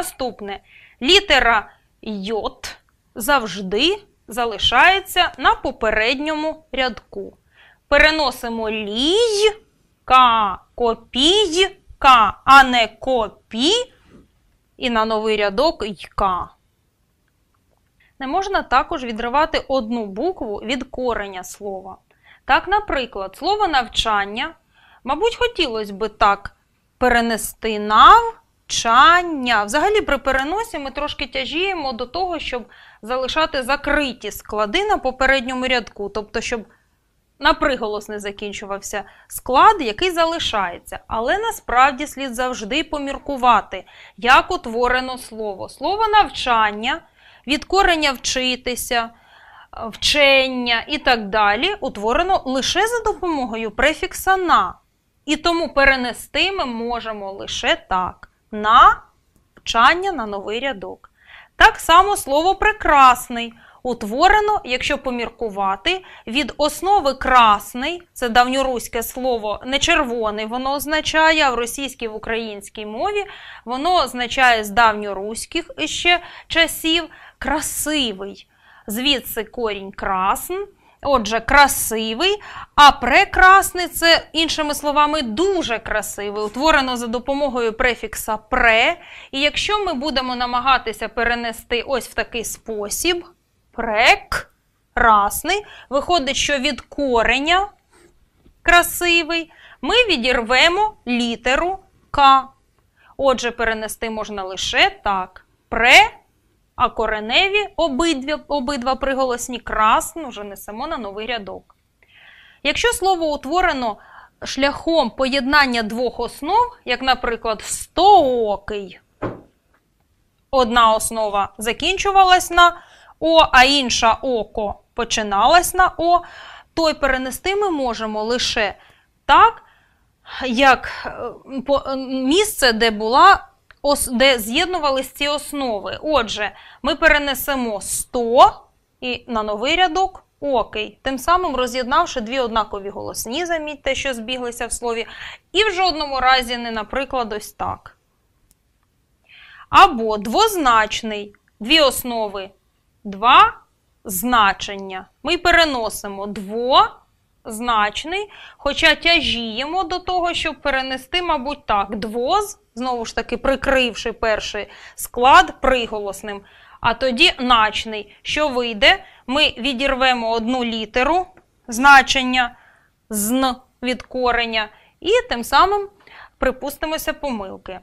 Наступне літера Й завжди залишається на попередньому рядку. Переносимо лій, ка, копій, ка, а не копі, і на новий рядок «йка». Не можна також відривати одну букву від кореня слова. Так, наприклад, слово навчання, мабуть, хотілося би так перенести нав навчання. Взагалі, при переносі ми трошки тяжіємо до того, щоб залишати закриті склади на попередньому рядку, тобто, щоб на приголос не закінчувався склад, який залишається. Але насправді слід завжди поміркувати, як утворено слово. Слово навчання, від корення вчитися. Вчення і так далі утворено лише за допомогою префікса на, і тому перенести ми можемо лише так навчання на новий рядок. Так само слово прекрасний утворено, якщо поміркувати, від основи красний це давньоруське слово не червоний, воно означає а в російській в українській мові, воно означає з давньоруських ще часів красивий. Звідси корінь красн. Отже, красивий, а прекрасний це, іншими словами, дуже красивий, утворено за допомогою префікса пре. І якщо ми будемо намагатися перенести ось в такий спосіб прекрасний, виходить, що від кореня красивий, ми відірвемо літеру К. Отже, перенести можна лише так. Прекрасний а кореневі обидві, обидва приголосні красно, вже несемо на новий рядок. Якщо слово утворено шляхом поєднання двох основ, як, наприклад, стоокий, одна основа закінчувалась на О, а інша око починалась на О, то й перенести ми можемо лише так, як е, е, місце, де була де з'єднувались ці основи. Отже, ми перенесемо 100 і на новий рядок окей. Тим самим роз'єднавши дві однакові голосні, замітьте, що збіглися в слові, і в жодному разі не, наприклад, ось так. Або двозначний дві основи, два значення. Ми переносимо 2 значний, хоча тяжіємо до того, щоб перенести, мабуть, так, двоз, знову ж таки, прикривши перший склад приголосним, а тоді начний. Що вийде? Ми відірвемо одну літеру значення зн від кореня, і тим самим припустимося помилки.